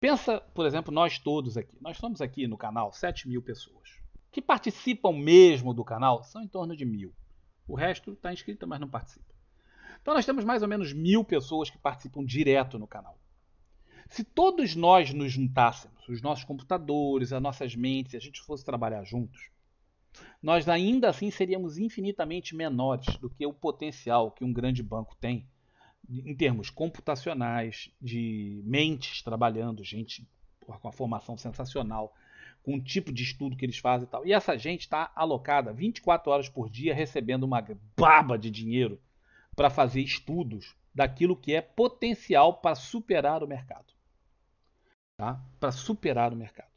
Pensa, por exemplo, nós todos aqui. Nós somos aqui no canal 7 mil pessoas. Que participam mesmo do canal são em torno de mil. O resto está inscrito, mas não participa. Então nós temos mais ou menos mil pessoas que participam direto no canal. Se todos nós nos juntássemos, os nossos computadores, as nossas mentes, se a gente fosse trabalhar juntos, nós ainda assim seríamos infinitamente menores do que o potencial que um grande banco tem em termos computacionais, de mentes trabalhando, gente com a formação sensacional, com o tipo de estudo que eles fazem e tal. E essa gente está alocada 24 horas por dia recebendo uma baba de dinheiro para fazer estudos daquilo que é potencial para superar o mercado. Tá? Para superar o mercado.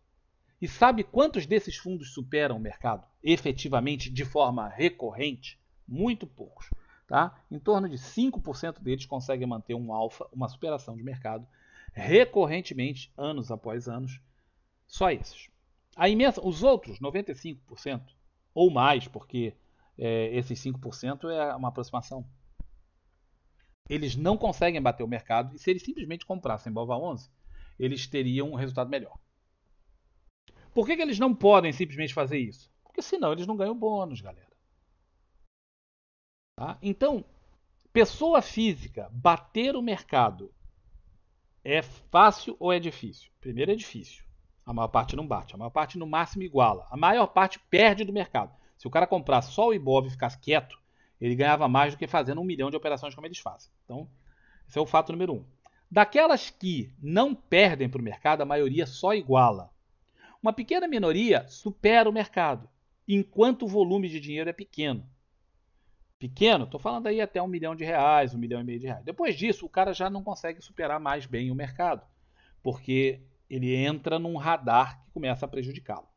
E sabe quantos desses fundos superam o mercado efetivamente de forma recorrente? Muito poucos. Tá? Em torno de 5% deles conseguem manter um alfa, uma superação de mercado, recorrentemente, anos após anos. Só esses. A imensa, os outros 95% ou mais, porque é, esses 5% é uma aproximação. Eles não conseguem bater o mercado e se eles simplesmente comprassem Bova 11, eles teriam um resultado melhor. Por que, que eles não podem simplesmente fazer isso? Porque senão eles não ganham bônus, galera. Tá? Então, pessoa física bater o mercado é fácil ou é difícil? Primeiro é difícil. A maior parte não bate, a maior parte no máximo iguala. A maior parte perde do mercado. Se o cara comprar só o Ibov e ficasse quieto, ele ganhava mais do que fazendo um milhão de operações como eles fazem. Então, esse é o fato número um. Daquelas que não perdem para o mercado, a maioria só iguala. Uma pequena minoria supera o mercado, enquanto o volume de dinheiro é pequeno pequeno, estou falando aí até um milhão de reais, um milhão e meio de reais. Depois disso, o cara já não consegue superar mais bem o mercado, porque ele entra num radar que começa a prejudicá-lo.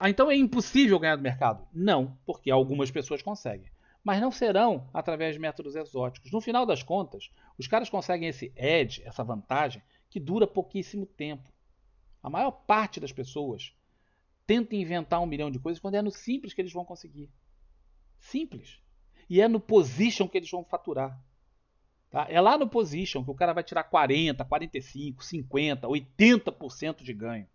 Ah, então é impossível ganhar do mercado? Não, porque algumas pessoas conseguem. Mas não serão através de métodos exóticos. No final das contas, os caras conseguem esse edge, essa vantagem, que dura pouquíssimo tempo. A maior parte das pessoas tenta inventar um milhão de coisas quando é no simples que eles vão conseguir. Simples. E é no position que eles vão faturar. Tá? É lá no position que o cara vai tirar 40, 45, 50, 80% de ganho.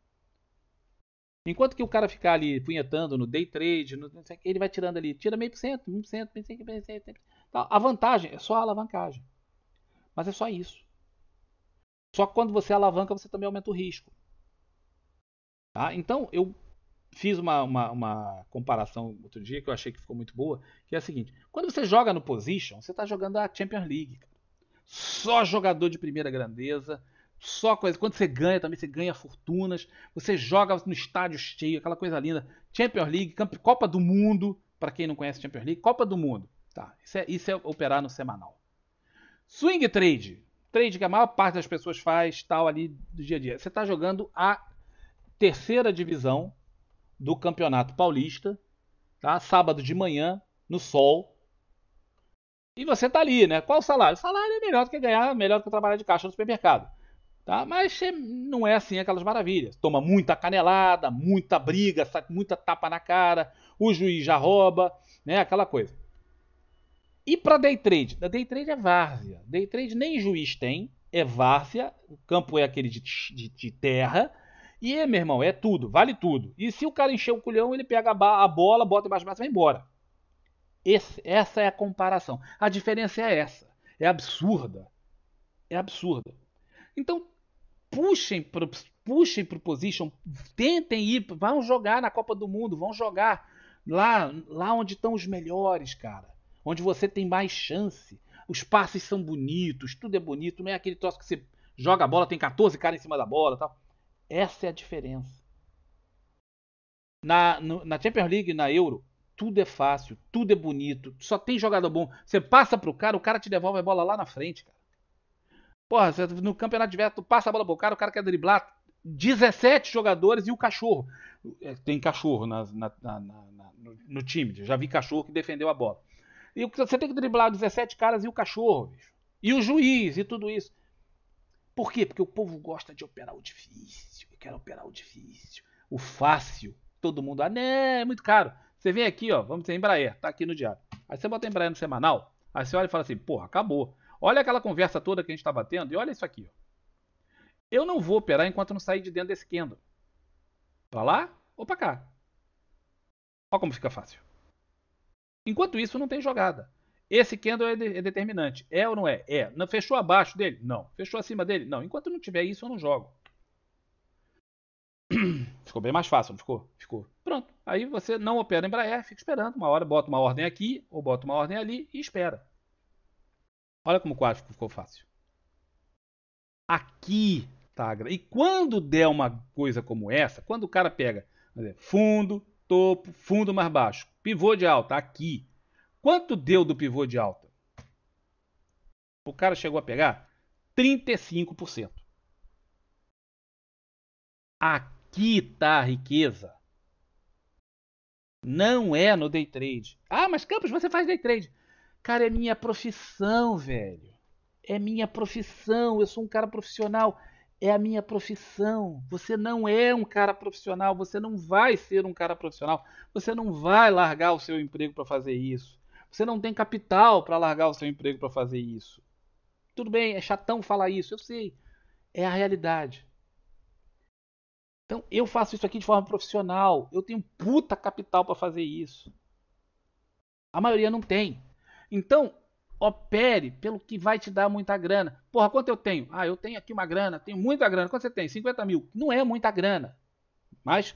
Enquanto que o cara ficar ali punhetando no day trade, no, ele vai tirando ali, tira meio por cento, meio por cento, meio por cento. A vantagem é só a alavancagem. Mas é só isso. Só que quando você alavanca, você também aumenta o risco. Tá? Então, eu fiz uma, uma, uma, comparação outro dia que eu achei que ficou muito boa, que é a seguinte: quando você joga no position, você está jogando a Champions League, só jogador de primeira grandeza, só coisa. Quando você ganha também, você ganha fortunas, você joga no estádio cheio, aquela coisa linda. Champions League, Copa do Mundo, para quem não conhece Champions League, Copa do Mundo, tá? Isso é, isso é operar no semanal. Swing trade, trade que a maior parte das pessoas faz, tal ali do dia a dia. Você está jogando a terceira divisão do Campeonato Paulista, tá? Sábado de manhã, no sol. E você tá ali, né? Qual o salário? O salário é melhor do que ganhar, melhor do que trabalhar de caixa no supermercado. Tá? Mas é, não é assim aquelas maravilhas. Toma muita canelada, muita briga, muita tapa na cara, o juiz já rouba, né? Aquela coisa. E para day trade? A day trade é várzea. Day trade nem juiz tem, é várzea. O campo é aquele de, de, de terra. E, é, meu irmão, é tudo, vale tudo. E se o cara encher o culhão, ele pega a, bola, bota embaixo do braço e vai embora. Esse, essa é a comparação. A diferença é essa. É absurda. É absurda. Então, puxem pro, puxem pro position, tentem ir, vão jogar na Copa do Mundo, vão jogar lá, lá onde estão os melhores, cara. Onde você tem mais chance. Os passes são bonitos, tudo é bonito, não é aquele troço que você joga a bola, tem 14 caras em cima da bola tal. Essa é a diferença. Na, no, na Champions League, na Euro, tudo é fácil, tudo é bonito, só tem jogador bom. Você passa pro cara, o cara te devolve a bola lá na frente, cara. Porra, você, no campeonato diverso, tu passa a bola pro cara, o cara quer driblar 17 jogadores e o cachorro. É, tem cachorro na, na, na, no, no, time, já vi cachorro que defendeu a bola. E você tem que driblar 17 caras e o cachorro, bicho. E o juiz e tudo isso. Por quê? Porque o povo gosta de operar o difícil. Eu quero operar o difícil. O fácil. Todo mundo, ah, né, é muito caro. Você vem aqui, ó, vamos ter Embraer, tá aqui no diário. Aí você bota Embraer no semanal, aí você olha e fala assim, porra, acabou. Olha aquela conversa toda que a gente tava tá tendo e olha isso aqui, ó. Eu não vou operar enquanto não sair de dentro desse candle. Pra lá ou pra cá. Olha como fica fácil. Enquanto isso, não tem jogada. Esse candle é, de, é determinante. É ou não é? É. Não, fechou abaixo dele? Não. Fechou acima dele? Não. Enquanto não tiver isso, eu não jogo. Ficou bem mais fácil, não ficou? Ficou. Pronto. Aí você não opera em Embraer, fica esperando. Uma hora bota uma ordem aqui, ou bota uma ordem ali e espera. Olha como o quadro ficou fácil. Aqui tá E quando der uma coisa como essa, quando o cara pega fundo, topo, fundo mais baixo, pivô de alta, aqui, Quanto deu do pivô de alta? O cara chegou a pegar 35%. Aqui está a riqueza. Não é no day trade. Ah, mas Campos, você faz day trade. Cara, é minha profissão, velho. É minha profissão. Eu sou um cara profissional. É a minha profissão. Você não é um cara profissional. Você não vai ser um cara profissional. Você não vai largar o seu emprego para fazer isso. Você não tem capital para largar o seu emprego para fazer isso. Tudo bem, é chatão falar isso, eu sei. É a realidade. Então, eu faço isso aqui de forma profissional. Eu tenho puta capital para fazer isso. A maioria não tem. Então, opere pelo que vai te dar muita grana. Porra, quanto eu tenho? Ah, eu tenho aqui uma grana, tenho muita grana. Quanto você tem? 50 mil. Não é muita grana. Mas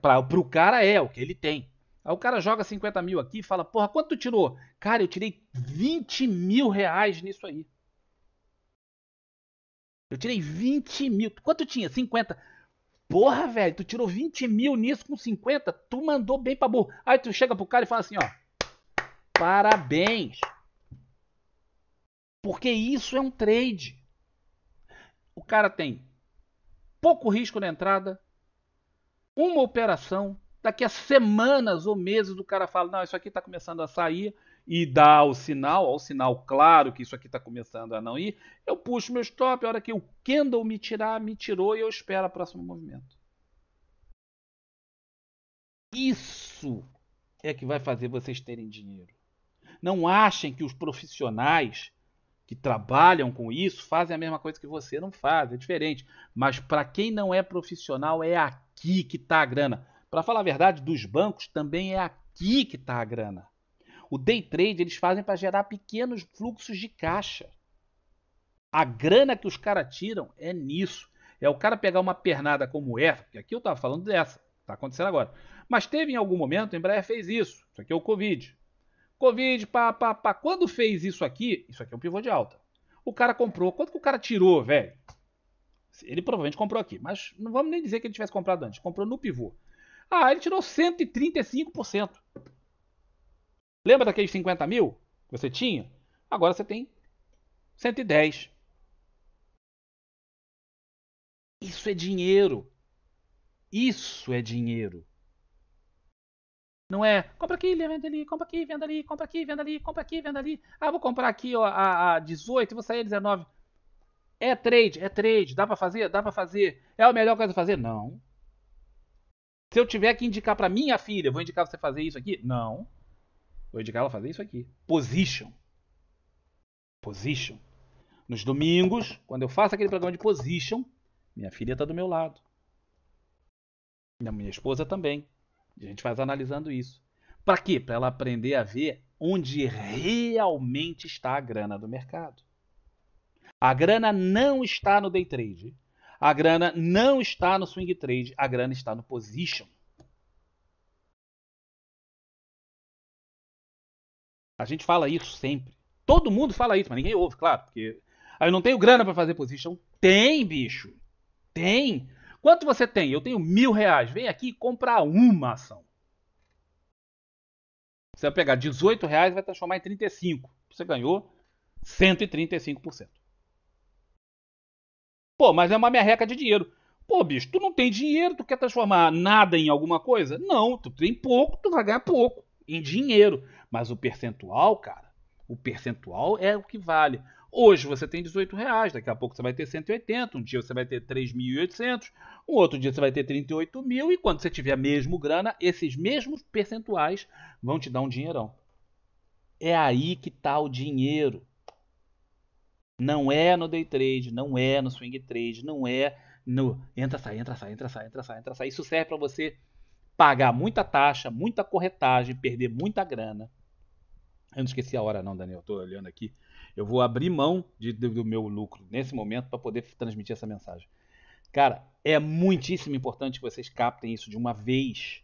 para o cara é o que ele tem. Aí o cara joga 50 mil aqui e fala, porra, quanto tu tirou? Cara, eu tirei 20 mil reais nisso aí. Eu tirei 20 mil. Quanto tinha? 50. Porra, velho, tu tirou 20 mil nisso com 50, tu mandou bem pra burro. Aí tu chega pro cara e fala assim, ó. Parabéns. Porque isso é um trade. O cara tem pouco risco na entrada, uma operação daqui a semanas ou meses o cara fala: não, isso aqui está começando a sair e dá o sinal, ao sinal claro que isso aqui está começando a não ir, eu puxo meu stop, a hora que o candle me tirar, me tirou e eu espero o próximo movimento. Isso é que vai fazer vocês terem dinheiro. Não achem que os profissionais que trabalham com isso fazem a mesma coisa que você não faz, é diferente. Mas para quem não é profissional, é aqui que está a grana. Para falar a verdade, dos bancos também é aqui que está a grana. O day trade eles fazem para gerar pequenos fluxos de caixa. A grana que os caras tiram é nisso. É o cara pegar uma pernada como essa, que aqui eu estava falando dessa, está acontecendo agora. Mas teve em algum momento, em breve fez isso. Isso aqui é o Covid. Covid, pá, pá, pá. Quando fez isso aqui, isso aqui é um pivô de alta. O cara comprou. Quanto que o cara tirou, velho? Ele provavelmente comprou aqui, mas não vamos nem dizer que ele tivesse comprado antes. Comprou no pivô. Ah, ele tirou 135%. Lembra daqueles 50 mil que você tinha? Agora você tem 110. Isso é dinheiro. Isso é dinheiro. Não é compra aqui, venda ali, compra aqui, venda ali, compra aqui, venda ali, compra aqui, venda ali. Ah, vou comprar aqui ó, a, a 18 e vou sair a 19. É trade, é trade, dá para fazer? Dá para fazer. É a melhor coisa a fazer? Não. Se eu tiver que indicar para minha filha, vou indicar você fazer isso aqui? Não. Vou indicar ela fazer isso aqui. Position. Position. Nos domingos, quando eu faço aquele programa de position, minha filha está do meu lado. Minha, minha esposa também. A gente faz analisando isso. Para quê? Para ela aprender a ver onde realmente está a grana do mercado. A grana não está no day trade. A grana não está no swing trade, a grana está no position. A gente fala isso sempre. Todo mundo fala isso, mas ninguém ouve, claro, porque aí eu não tenho grana para fazer position. Tem, bicho. Tem. Quanto você tem? Eu tenho mil reais. Vem aqui e compra uma ação. Você vai pegar 18 reais e vai transformar em 35. Você ganhou 135%. Pô, mas é uma merreca de dinheiro. Pô, bicho, tu não tem dinheiro, tu quer transformar nada em alguma coisa? Não, tu tem pouco, tu vai ganhar pouco em dinheiro. Mas o percentual, cara, o percentual é o que vale. Hoje você tem 18 reais, daqui a pouco você vai ter 180, um dia você vai ter 3.800, um outro dia você vai ter 38 mil, e quando você tiver mesmo grana, esses mesmos percentuais vão te dar um dinheirão. É aí que está o dinheiro. Não é no day trade, não é no swing trade, não é no entra, sai, entra, sai, entra, sai, entra, sai, entra, sai. Isso serve para você pagar muita taxa, muita corretagem, perder muita grana. Eu não esqueci a hora não, Daniel, estou olhando aqui. Eu vou abrir mão de, do, do meu lucro nesse momento para poder transmitir essa mensagem. Cara, é muitíssimo importante que vocês captem isso de uma vez.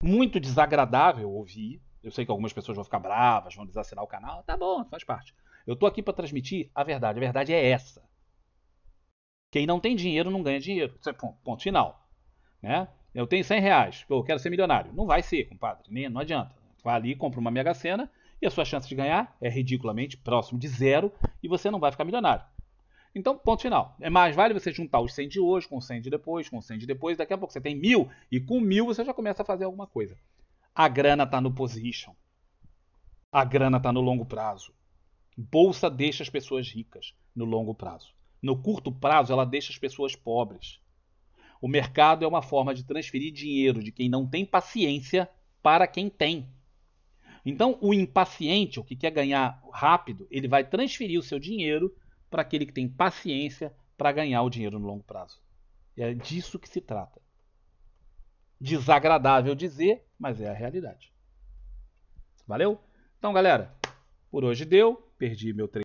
Muito desagradável ouvir. Eu sei que algumas pessoas vão ficar bravas, vão desassinar o canal. Tá bom, faz parte. Eu estou aqui para transmitir a verdade. A verdade é essa. Quem não tem dinheiro não ganha dinheiro. É ponto, ponto, final. Né? Eu tenho 100 reais, eu quero ser milionário. Não vai ser, compadre. Nem, não adianta. Vai ali, compra uma mega sena e a sua chance de ganhar é ridiculamente próximo de zero e você não vai ficar milionário. Então, ponto final. É mais vale você juntar os 100 de hoje com 100 de depois, com 100 de depois. Daqui a pouco você tem mil e com mil você já começa a fazer alguma coisa. A grana está no position. A grana está no longo prazo. Bolsa deixa as pessoas ricas no longo prazo. No curto prazo, ela deixa as pessoas pobres. O mercado é uma forma de transferir dinheiro de quem não tem paciência para quem tem. Então, o impaciente, o que quer ganhar rápido, ele vai transferir o seu dinheiro para aquele que tem paciência para ganhar o dinheiro no longo prazo. É disso que se trata. Desagradável dizer, mas é a realidade. Valeu? Então, galera, por hoje deu perdi meu treino